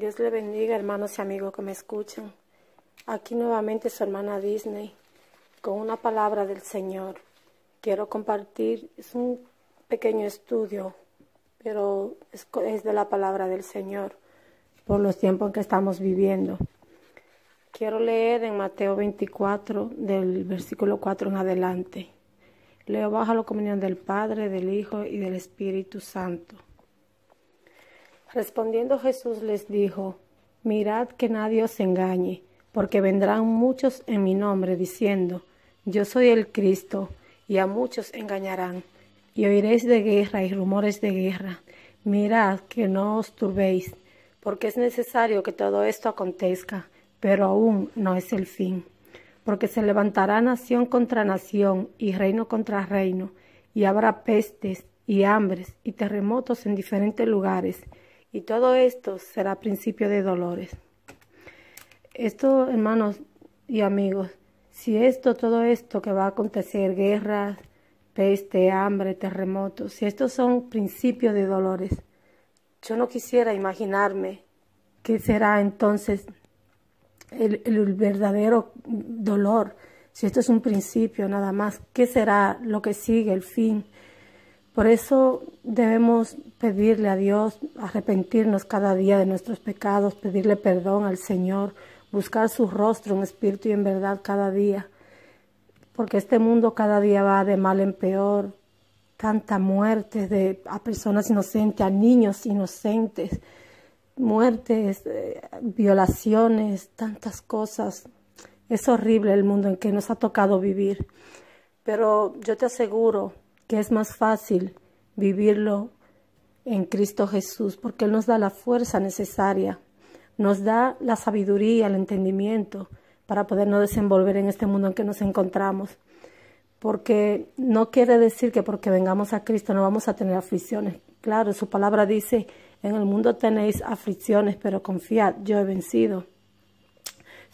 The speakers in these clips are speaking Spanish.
Dios le bendiga, hermanos y amigos que me escuchan. Aquí nuevamente su hermana Disney con una palabra del Señor. Quiero compartir, es un pequeño estudio, pero es, de la palabra del Señor por los tiempos que estamos viviendo. Quiero leer en Mateo 24, del versículo 4 en adelante. Leo bajo la comunión del Padre, del Hijo y del Espíritu Santo. Respondiendo Jesús les dijo, Mirad que nadie os engañe, porque vendrán muchos en mi nombre diciendo, Yo soy el Cristo, y a muchos engañarán, y oiréis de guerra y rumores de guerra. Mirad que no os turbéis, porque es necesario que todo esto acontezca, pero aún no es el fin. Porque se levantará nación contra nación y reino contra reino, y habrá pestes y hambres y terremotos en diferentes lugares y todo esto será principio de dolores. Esto, hermanos y amigos, si esto, todo esto que va a acontecer, guerras, peste, hambre, terremotos, si estos son principios de dolores, yo no quisiera imaginarme qué será entonces el, el, verdadero dolor, si esto es un principio nada más, qué será lo que sigue, el fin. Por eso debemos pedirle a Dios, arrepentirnos cada día de nuestros pecados, pedirle perdón al Señor, buscar su rostro en espíritu y en verdad cada día, porque este mundo cada día va de mal en peor, tanta muerte de, a personas inocentes, a niños inocentes, muertes, eh, violaciones, tantas cosas. Es horrible el mundo en que nos ha tocado vivir, pero yo te aseguro que es más fácil vivirlo en Cristo Jesús, porque Él nos da la fuerza necesaria, nos da la sabiduría, el entendimiento para podernos desenvolver en este mundo en que nos encontramos. Porque no quiere decir que porque vengamos a Cristo no vamos a tener aflicciones. Claro, su palabra dice, en el mundo tenéis aflicciones, pero confiad, yo he vencido.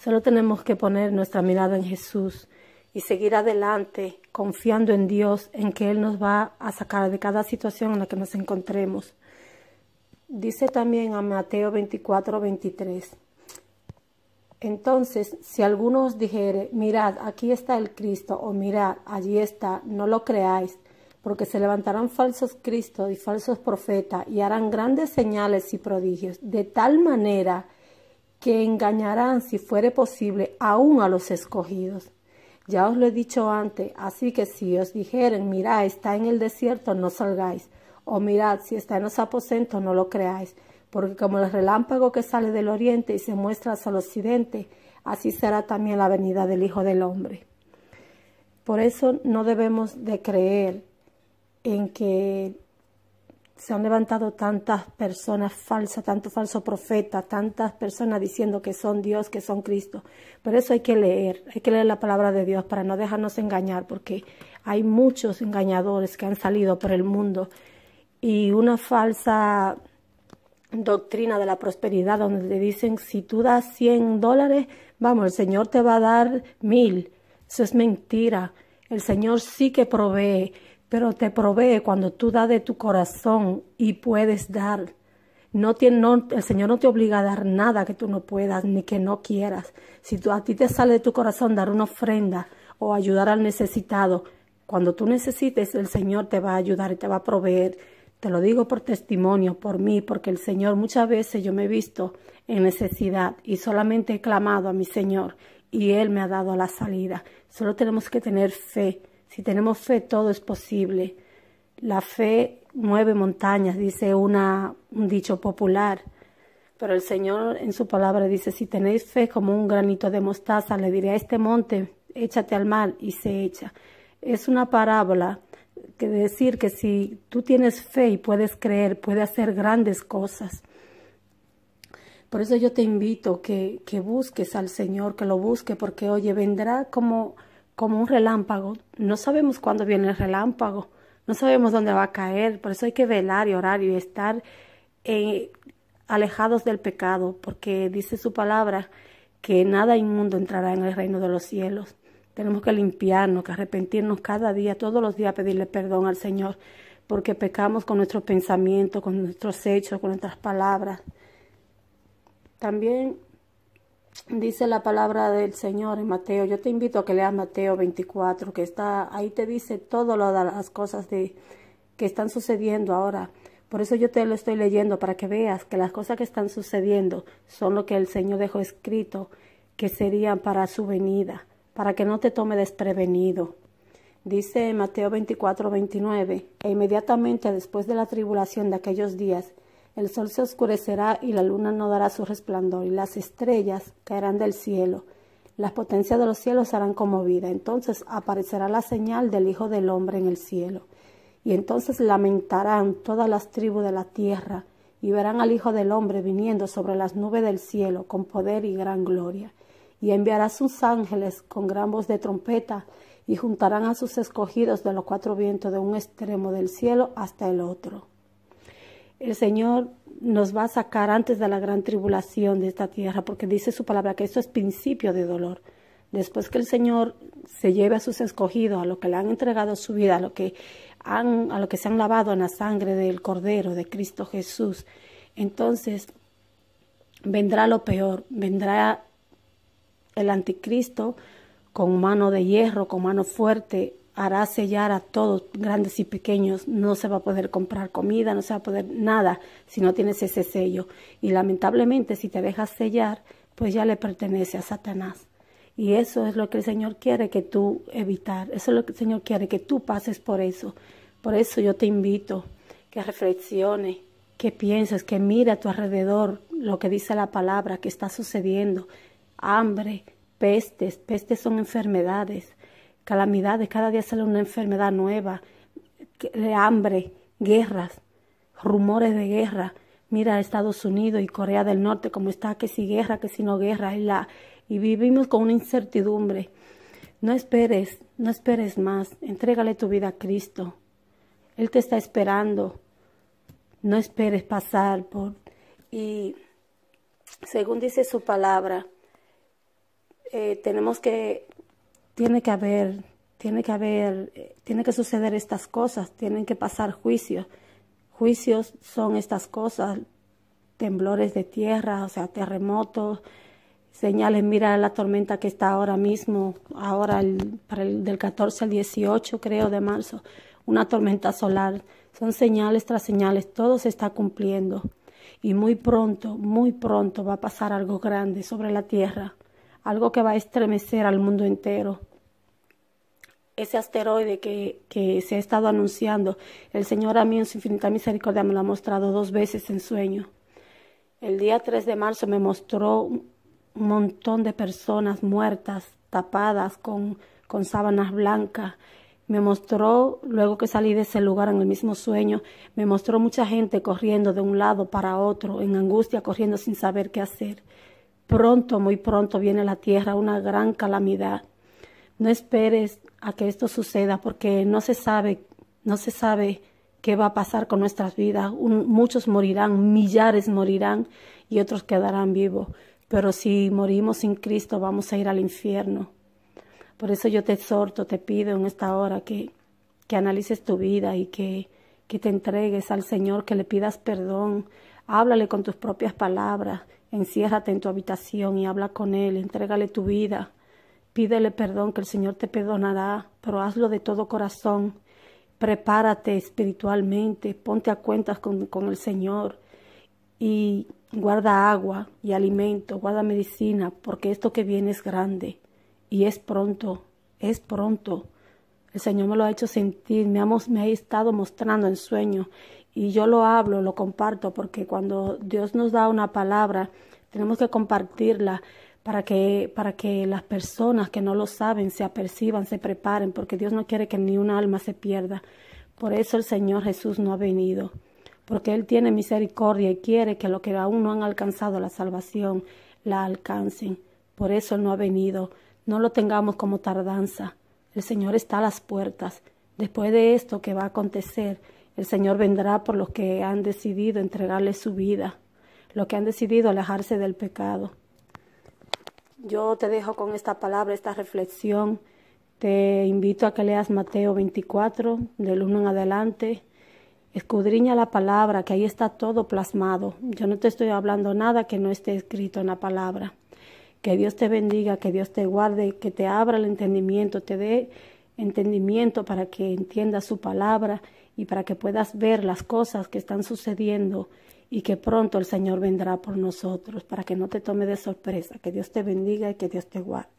Solo tenemos que poner nuestra mirada en Jesús y seguir adelante confiando en Dios, en que Él nos va a sacar de cada situación en la que nos encontremos. Dice también a Mateo 24, 23. Entonces, si alguno os dijere, mirad, aquí está el Cristo, o mirad, allí está, no lo creáis, porque se levantarán falsos Cristos y falsos profetas, y harán grandes señales y prodigios, de tal manera que engañarán, si fuere posible, aún a los escogidos. Ya os lo he dicho antes, así que si os dijeren, mirad, está en el desierto, no salgáis, o mirad, si está en los aposentos, no lo creáis, porque como el relámpago que sale del oriente y se muestra hacia el occidente, así será también la venida del Hijo del Hombre. Por eso no debemos de creer en que se han levantado tantas personas falsas, tantos falsos profetas, tantas personas diciendo que son Dios, que son Cristo. Por eso hay que leer, hay que leer la palabra de Dios para no dejarnos engañar, porque hay muchos engañadores que han salido por el mundo y una falsa doctrina de la prosperidad donde te dicen si tú das 100 dólares, vamos, el Señor te va a dar mil. Eso es mentira. El Señor sí que provee pero te provee cuando tú das de tu corazón y puedes dar. No, el Señor no te obliga a dar nada que tú no puedas ni que no quieras. Si tú, a ti te sale de tu corazón dar una ofrenda o ayudar al necesitado, cuando tú necesites, el Señor te va a ayudar y te va a proveer. Te lo digo por testimonio, por mí, porque el Señor muchas veces yo me he visto en necesidad y solamente he clamado a mi Señor y Él me ha dado la salida. Solo tenemos que tener fe si tenemos fe, todo es posible. La fe mueve montañas, dice una, un dicho popular. Pero el Señor en su palabra dice, si tenéis fe como un granito de mostaza, le diré a este monte, échate al mar y se echa. Es una parábola que decir que si tú tienes fe y puedes creer, puedes hacer grandes cosas. Por eso yo te invito que, que busques al Señor, que lo busque, porque oye, vendrá como como un relámpago. No sabemos cuándo viene el relámpago, no sabemos dónde va a caer, por eso hay que velar y orar y estar eh, alejados del pecado, porque dice su palabra que nada inmundo entrará en el reino de los cielos. Tenemos que limpiarnos, que arrepentirnos cada día, todos los días pedirle perdón al Señor, porque pecamos con nuestros pensamientos, con nuestros hechos, con nuestras palabras. También dice la palabra del Señor en Mateo. Yo te invito a que leas Mateo 24, que está ahí te dice todas las cosas de, que están sucediendo ahora. Por eso yo te lo estoy leyendo para que veas que las cosas que están sucediendo son lo que el Señor dejó escrito que serían para su venida, para que no te tome desprevenido. Dice Mateo 24, 29, e inmediatamente después de la tribulación de aquellos días, el sol se oscurecerá y la luna no dará su resplandor, y las estrellas caerán del cielo. Las potencias de los cielos serán conmovidas. Entonces aparecerá la señal del Hijo del Hombre en el cielo. Y entonces lamentarán todas las tribus de la tierra, y verán al Hijo del Hombre viniendo sobre las nubes del cielo con poder y gran gloria. Y enviará sus ángeles con gran voz de trompeta, y juntarán a sus escogidos de los cuatro vientos de un extremo del cielo hasta el otro el Señor nos va a sacar antes de la gran tribulación de esta tierra, porque dice su palabra que eso es principio de dolor. Después que el Señor se lleve a sus escogidos, a los que le han entregado su vida, a lo que, han, a lo que se han lavado en la sangre del Cordero, de Cristo Jesús, entonces vendrá lo peor, vendrá el anticristo con mano de hierro, con mano fuerte, hará sellar a todos, grandes y pequeños. No se va a poder comprar comida, no se va a poder nada si no tienes ese sello. Y lamentablemente, si te dejas sellar, pues ya le pertenece a Satanás. Y eso es lo que el Señor quiere que tú evitar. Eso es lo que el Señor quiere que tú pases por eso. Por eso yo te invito que reflexione que pienses, que mira a tu alrededor lo que dice la palabra, que está sucediendo. Hambre, pestes, pestes son enfermedades calamidades, cada día sale una enfermedad nueva, de hambre, guerras, rumores de guerra. Mira a Estados Unidos y Corea del Norte como está, que si guerra, que si no guerra, y, la, y vivimos con una incertidumbre. No esperes, no esperes más, entrégale tu vida a Cristo. Él te está esperando. No esperes pasar por... Y según dice su palabra, eh, tenemos que tiene que haber, tiene que haber, tiene que suceder estas cosas, tienen que pasar juicios. Juicios son estas cosas, temblores de tierra, o sea, terremotos, señales, mira la tormenta que está ahora mismo, ahora el, del 14 al 18 creo de marzo, una tormenta solar, son señales tras señales, todo se está cumpliendo y muy pronto, muy pronto va a pasar algo grande sobre la tierra algo que va a estremecer al mundo entero. Ese asteroide que, que se ha estado anunciando, el Señor a mí en su infinita misericordia me lo ha mostrado dos veces en sueño. El día 3 de marzo me mostró un montón de personas muertas, tapadas con, con sábanas blancas. Me mostró, luego que salí de ese lugar en el mismo sueño, me mostró mucha gente corriendo de un lado para otro, en angustia, corriendo sin saber qué hacer. Pronto, muy pronto viene la tierra una gran calamidad. No esperes a que esto suceda porque no se sabe, no se sabe qué va a pasar con nuestras vidas. muchos morirán, millares morirán y otros quedarán vivos. Pero si morimos sin Cristo vamos a ir al infierno. Por eso yo te exhorto, te pido en esta hora que, que analices tu vida y que, que te entregues al Señor, que le pidas perdón, Háblale con tus propias palabras, enciérrate en tu habitación y habla con Él, entrégale tu vida. Pídele perdón que el Señor te perdonará, pero hazlo de todo corazón. Prepárate espiritualmente, ponte a cuentas con, el Señor y guarda agua y alimento, guarda medicina, porque esto que viene es grande y es pronto, es pronto. El Señor me lo ha hecho sentir, me ha, estado mostrando en sueño y yo lo hablo, lo comparto, porque cuando Dios nos da una palabra, tenemos que compartirla para que, para que las personas que no lo saben se aperciban, se preparen, porque Dios no quiere que ni un alma se pierda. Por eso el Señor Jesús no ha venido, porque Él tiene misericordia y quiere que los que aún no han alcanzado la salvación la alcancen. Por eso Él no ha venido. No lo tengamos como tardanza. El Señor está a las puertas. Después de esto que va a acontecer, el Señor vendrá por los que han decidido entregarle su vida, los que han decidido alejarse del pecado. Yo te dejo con esta palabra, esta reflexión. Te invito a que leas Mateo 24, del 1 en adelante. Escudriña la palabra, que ahí está todo plasmado. Yo no te estoy hablando nada que no esté escrito en la palabra. Que Dios te bendiga, que Dios te guarde, que te abra el entendimiento, te dé entendimiento para que entiendas su palabra y para que puedas ver las cosas que están sucediendo y que pronto el Señor vendrá por nosotros, para que no te tome de sorpresa. Que Dios te bendiga y que Dios te guarde.